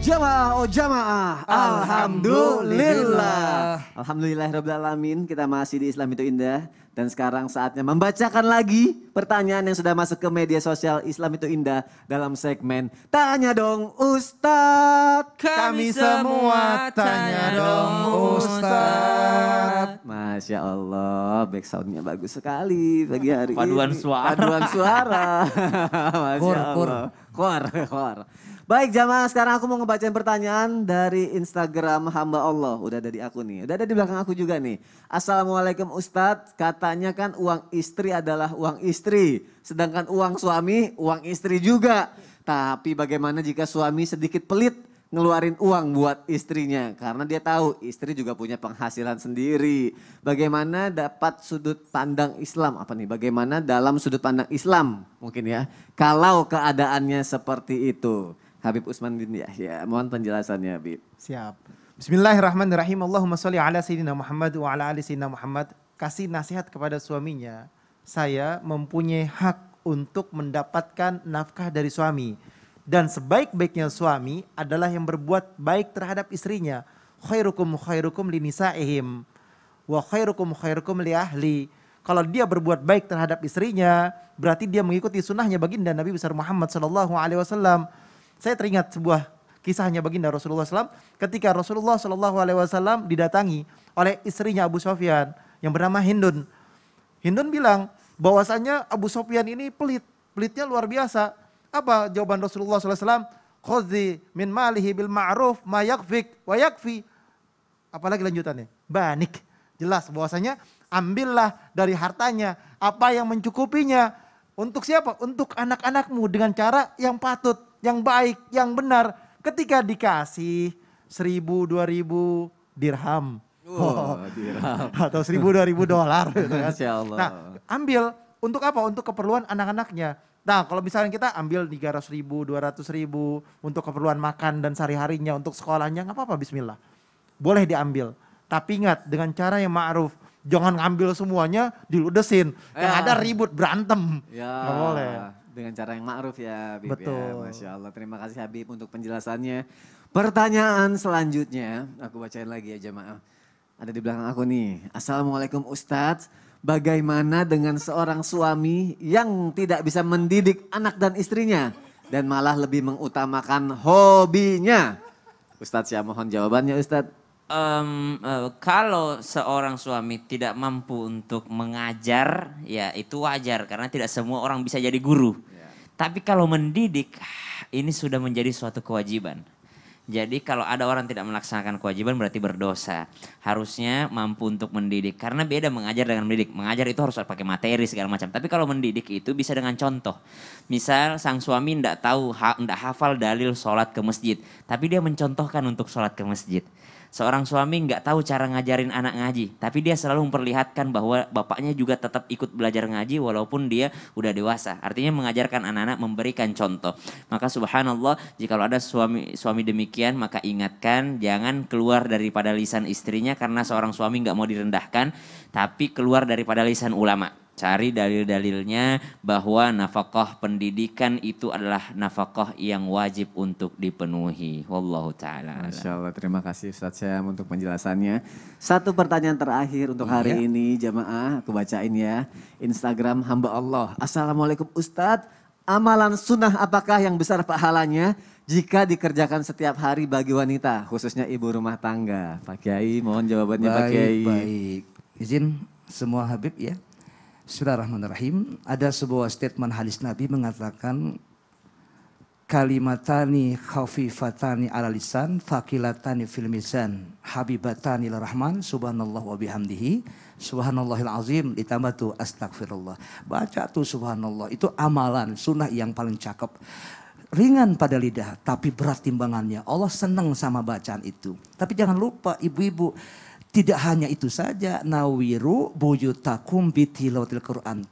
Jamaah oh jamaah. Alhamdulillah. Alhamdulillah alamin. Kita masih di Islam itu indah dan sekarang saatnya membacakan lagi pertanyaan yang sudah masuk ke media sosial Islam itu indah dalam segmen Tanya dong Ustadz. Kami, semua tanya dong Ustadz. Masya Allah, back soundnya bagus sekali pagi hari Paduan ini. Paduan suara. Paduan suara. Masya kur, Allah. Kor, kor. Baik jamaah, sekarang aku mau ngebacain pertanyaan dari Instagram hamba Allah. Udah ada di aku nih, udah ada di belakang aku juga nih. Assalamualaikum Ustadz, katanya kan uang istri adalah uang istri. Sedangkan uang suami, uang istri juga. Tapi bagaimana jika suami sedikit pelit ngeluarin uang buat istrinya karena dia tahu istri juga punya penghasilan sendiri. Bagaimana dapat sudut pandang Islam apa nih? Bagaimana dalam sudut pandang Islam mungkin ya kalau keadaannya seperti itu. Habib Usman bin ya mohon penjelasannya Habib. Siap. Bismillahirrahmanirrahim. Allahumma sholli ala sayyidina Muhammad wa ala ali sayyidina Muhammad. Kasih nasihat kepada suaminya, saya mempunyai hak untuk mendapatkan nafkah dari suami dan sebaik-baiknya suami adalah yang berbuat baik terhadap istrinya. Khairukum khairukum nisa'ihim Wa khairukum khairukum li ahli. Kalau dia berbuat baik terhadap istrinya, berarti dia mengikuti sunnahnya baginda Nabi besar Muhammad Shallallahu Alaihi Wasallam. Saya teringat sebuah kisahnya baginda Rasulullah SAW ketika Rasulullah Shallallahu Alaihi Wasallam didatangi oleh istrinya Abu Sofyan yang bernama Hindun. Hindun bilang bahwasanya Abu Sofyan ini pelit, pelitnya luar biasa. Apa jawaban Rasulullah SAW? Khudzi min malihi bil ma'ruf ma yakfik wa yakfi. Apalagi lanjutannya? Banik. Jelas bahwasanya ambillah dari hartanya apa yang mencukupinya. Untuk siapa? Untuk anak-anakmu dengan cara yang patut, yang baik, yang benar. Ketika dikasih seribu, dua ribu dirham. Oh, dirham. Atau seribu, dua ribu dolar. Nah, ambil untuk apa? Untuk keperluan anak-anaknya Nah, kalau misalnya kita ambil 300 ribu, 200 ribu untuk keperluan makan dan sehari-harinya, untuk sekolahnya, nggak apa-apa, bismillah. Boleh diambil. Tapi ingat, dengan cara yang ma'ruf. Jangan ngambil semuanya, diludesin. Ya. Yang ada ribut, berantem. Ya. Gak boleh. Dengan cara yang ma'ruf ya, Habib. Ya. Betul. Ya, Masya Allah. Terima kasih Habib untuk penjelasannya. Pertanyaan selanjutnya, aku bacain lagi ya jamaah. Ada di belakang aku nih. Assalamualaikum Ustadz. Bagaimana dengan seorang suami yang tidak bisa mendidik anak dan istrinya dan malah lebih mengutamakan hobinya? Ustadz saya mohon jawabannya Ustadz. Um, uh, kalau seorang suami tidak mampu untuk mengajar, ya itu wajar karena tidak semua orang bisa jadi guru. Yeah. Tapi kalau mendidik, ini sudah menjadi suatu kewajiban. Jadi kalau ada orang tidak melaksanakan kewajiban berarti berdosa. Harusnya mampu untuk mendidik. Karena beda mengajar dengan mendidik. Mengajar itu harus pakai materi segala macam. Tapi kalau mendidik itu bisa dengan contoh. Misal sang suami tidak tahu, tidak hafal dalil sholat ke masjid. Tapi dia mencontohkan untuk sholat ke masjid. Seorang suami nggak tahu cara ngajarin anak ngaji, tapi dia selalu memperlihatkan bahwa bapaknya juga tetap ikut belajar ngaji walaupun dia udah dewasa. Artinya mengajarkan anak-anak memberikan contoh. Maka subhanallah, jika ada suami suami demikian maka ingatkan jangan keluar daripada lisan istrinya karena seorang suami nggak mau direndahkan, tapi keluar daripada lisan ulama. Cari dalil-dalilnya bahwa nafkah pendidikan itu adalah nafkah yang wajib untuk dipenuhi. Wallahu taala. Masya Allah, terima kasih Ustaz Syam untuk penjelasannya. Satu pertanyaan terakhir untuk iya. hari ini jamaah, aku bacain ya. Instagram hamba Allah. Assalamualaikum Ustadz, amalan sunnah apakah yang besar pahalanya? jika dikerjakan setiap hari bagi wanita, khususnya ibu rumah tangga. Pak Kiai, mohon jawabannya baik, Pak Kiai. Baik, izin semua Habib ya. Bismillahirrahmanirrahim. Ada sebuah statement hadis Nabi mengatakan kalimatani khafifatani ala lisan faqilatani fil mizan habibatani lir rahman subhanallah wa bihamdihi subhanallahil azim ditambah tuh astagfirullah. Baca tuh subhanallah itu amalan sunnah yang paling cakep. Ringan pada lidah tapi berat timbangannya. Allah senang sama bacaan itu. Tapi jangan lupa ibu-ibu tidak hanya itu saja, nawiru buyutakum bitilawatil Quran.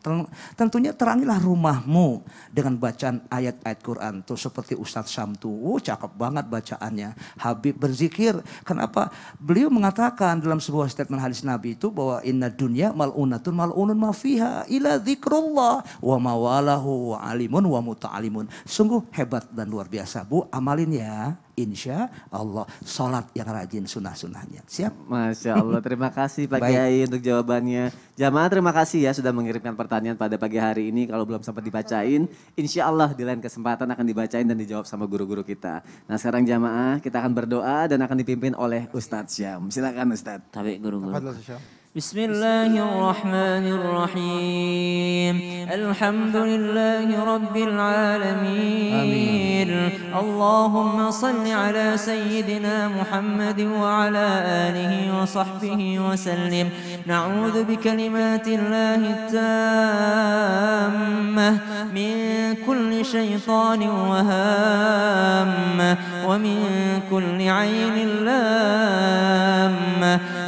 Tentunya terangilah rumahmu dengan bacaan ayat-ayat Quran. Tuh seperti Ustadz Samtu, oh, uh, cakep banget bacaannya. Habib berzikir. Kenapa? Beliau mengatakan dalam sebuah statement hadis Nabi itu bahwa inna dunya mal'unatun mal'unun mafiha ila zikrullah wa mawalahu wa alimun wa muta'alimun. Sungguh hebat dan luar biasa. Bu, amalin ya. Insya Allah. Salat yang rajin sunnah-sunnahnya. Siap? Masya Masya Allah, terima kasih Pak Kiai untuk jawabannya. Jamaah terima kasih ya sudah mengirimkan pertanyaan pada pagi hari ini. Kalau belum sempat dibacain, insya Allah di lain kesempatan akan dibacain dan dijawab sama guru-guru kita. Nah sekarang jamaah kita akan berdoa dan akan dipimpin oleh Ustadz Syam. Silakan Ustadz. Tapi guru-guru. بسم الله الرحمن الرحيم الحمد لله رب العالمين اللهم صل على سيدنا محمد وعلى آله وصحبه وسلم نعوذ بكلمات الله التامة من كل شيطان وهامة ومن كل عين الله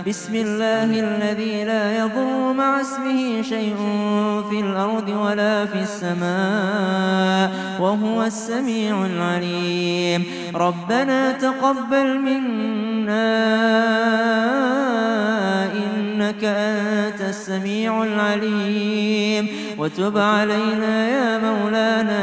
بسم الله الذي لا يضر مع اسمه شيء في الأرض ولا في السماء وهو السميع العليم ربنا تقبل منا إنك أنت السميع العليم وتب علينا يا مولانا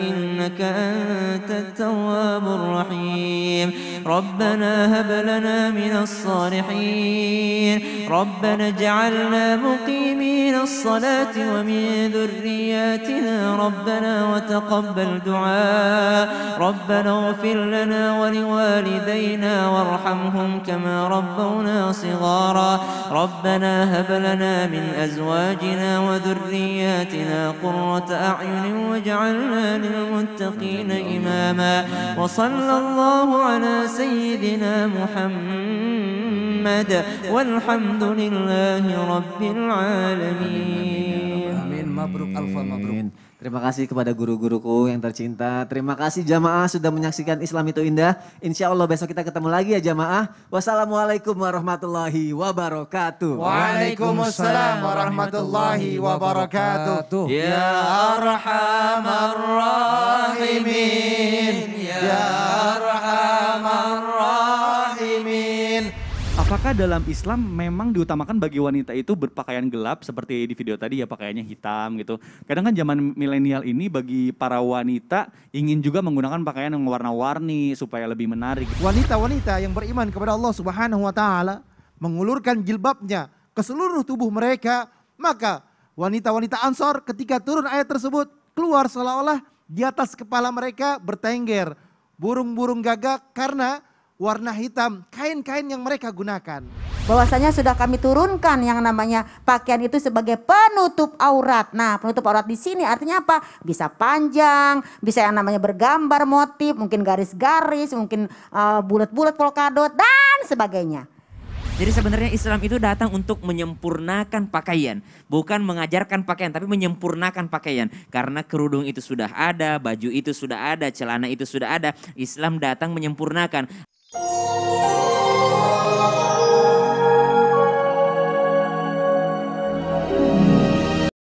إنك أنت التواب الرحيم ربنا هب لنا من الصالحين ربنا اجعلنا مقيمين الصلاة ومن ذرياتنا ربنا وتقبل دعاء ربنا اغفر لنا ولوالدينا وارحمهم كما ربونا صغارا ربنا هب لنا من أزواجنا وذرياتنا قرة أعين واجعلنا للمتقين إماما وصلى الله على سيدنا سيدنا محمد والحمد لله رب العالمين آمين مبروك ألف مبروك Terima kasih kepada guru-guruku yang tercinta. Terima kasih jamaah sudah menyaksikan Islam itu indah. Insya Allah besok kita ketemu lagi ya jamaah. Wassalamualaikum warahmatullahi wabarakatuh. Waalaikumsalam warahmatullahi wabarakatuh. Ya arhamar rahimin. Ya Apakah dalam Islam memang diutamakan bagi wanita itu berpakaian gelap seperti di video tadi ya pakaiannya hitam gitu. Kadang kan zaman milenial ini bagi para wanita ingin juga menggunakan pakaian yang warna-warni supaya lebih menarik. Wanita-wanita yang beriman kepada Allah Subhanahu wa taala mengulurkan jilbabnya ke seluruh tubuh mereka, maka wanita-wanita Ansor ketika turun ayat tersebut keluar seolah-olah di atas kepala mereka bertengger burung-burung gagak karena warna hitam, kain-kain yang mereka gunakan. Bahwasanya sudah kami turunkan yang namanya pakaian itu sebagai penutup aurat. Nah, penutup aurat di sini artinya apa? Bisa panjang, bisa yang namanya bergambar motif, mungkin garis-garis, mungkin uh, bulat-bulat polkadot dan sebagainya. Jadi sebenarnya Islam itu datang untuk menyempurnakan pakaian, bukan mengajarkan pakaian, tapi menyempurnakan pakaian. Karena kerudung itu sudah ada, baju itu sudah ada, celana itu sudah ada, Islam datang menyempurnakan.